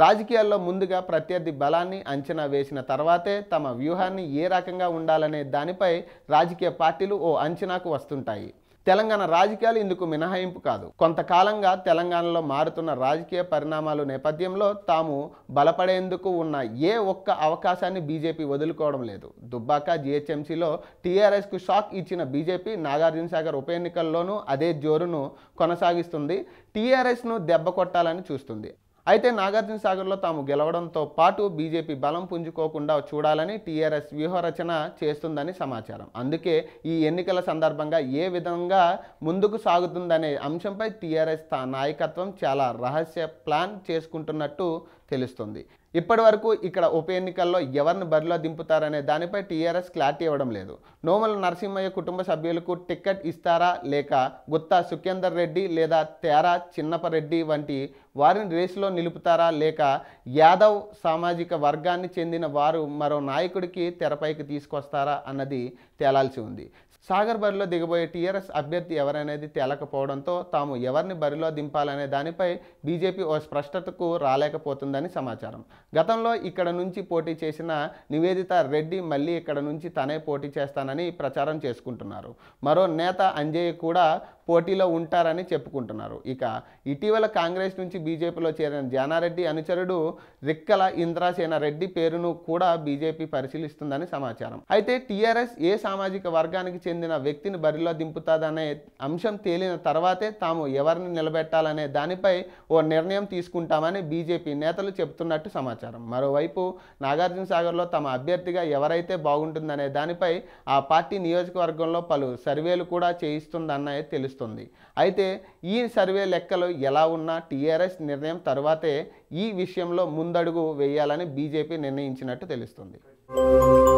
రాజకీయాల్లో ముందుగా ప్రత్యర్థి బలాన్ని అంచనా వేసిన తర్వాతే తమ వ్యూహాన్ని ఏ రకంగా ఉండాలనే దానిపై రాజకీయ పార్టీలు ఓ అంచనాకు వస్తుంటాయి తెలంగాణ రాజకీయాలు ఇందుకు మినహాయింపు కాదు కొంతకాలంగా తెలంగాణలో మారుతున్న రాజకీయ పరిణామాలు నేపథ్యంలో తాము బలపడేందుకు ఉన్న ఏ ఒక్క అవకాశాన్ని బీజేపీ వదులుకోవడం లేదు దుబ్బాక జిహెచ్ఎంసీలో టీఆర్ఎస్కు షాక్ ఇచ్చిన బీజేపీ నాగార్జునసాగర్ ఉప ఎన్నికల్లోనూ అదే జోరును కొనసాగిస్తుంది టీఆర్ఎస్ను దెబ్బ కొట్టాలని చూస్తుంది అయితే నాగార్జున సాగర్లో తాము గెలవడంతో పాటు బీజేపీ బలం పుంజుకోకుండా చూడాలని టీఆర్ఎస్ వ్యూహరచన చేస్తుందని సమాచారం అందుకే ఈ ఎన్నికల సందర్భంగా ఏ విధంగా ముందుకు సాగుతుందనే అంశంపై టీఆర్ఎస్ నాయకత్వం చాలా రహస్య ప్లాన్ చేసుకుంటున్నట్టు తెలుస్తుంది ఇప్పటి వరకు ఇక్కడ ఉప ఎన్నికల్లో ఎవరిని బరిలో దింపుతారనే దానిపై టీఆర్ఎస్ క్లారిటీ ఇవ్వడం లేదు నోముల నరసింహయ్య కుటుంబ సభ్యులకు టికెట్ ఇస్తారా లేక గుత్తా సుఖేందర్ రెడ్డి లేదా తేరా చిన్నపరెడ్డి వంటి వారిని రేసులో నిలుపుతారా లేక యాదవ్ సామాజిక వర్గాన్ని చెందిన వారు మరో నాయకుడికి తెరపైకి తీసుకొస్తారా అన్నది తేలాల్సి ఉంది సాగర్ బరిలో దిగబోయే టీఆర్ఎస్ అభ్యర్థి ఎవరనేది తేలకపోవడంతో తాము ఎవరిని బరిలో దింపాలనే దానిపై బీజేపీ ఓ స్పష్టతకు రాలేకపోతుందని అని సమాచారం గతంలో ఇక్కడ నుంచి పోటీ చేసిన నివేదిత రెడ్డి మళ్ళీ ఇక్కడ నుంచి తనే పోటీ చేస్తానని ప్రచారం చేసుకుంటున్నారు మరో నేత అంజయ్ కూడా పోటీలో ఉంటారని చెప్పుకుంటున్నారు ఇక ఇటీవల కాంగ్రెస్ నుంచి బీజేపీలో చేరిన జానారెడ్డి అనుచరుడు రిక్కల ఇంద్రాసేన రెడ్డి పేరును కూడా బీజేపీ పరిశీలిస్తుందని సమాచారం అయితే టీఆర్ఎస్ ఏ సామాజిక వర్గానికి చెందిన వ్యక్తిని బరిలో దింపుతాదనే అంశం తేలిన తర్వాతే తాము ఎవరిని నిలబెట్టాలనే దానిపై ఓ నిర్ణయం తీసుకుంటామని బీజేపీ నేతలు చెబుతున్నట్టు సమాచారం మరోవైపు నాగార్జున సాగర్లో తమ అభ్యర్థిగా ఎవరైతే బాగుంటుందనే దానిపై ఆ పార్టీ నియోజకవర్గంలో పలు సర్వేలు కూడా చేయిస్తుందన్నది తెలుసు తెలియజేస్తుంది అయితే ఈ సర్వే లెక్కలు ఎలా ఉన్నా టీఆర్ఎస్ నిర్ణయం తర్వాతే ఈ విషయంలో ముందడుగు వేయాలని బీజేపీ నిర్ణయించినట్టు తెలుస్తుంది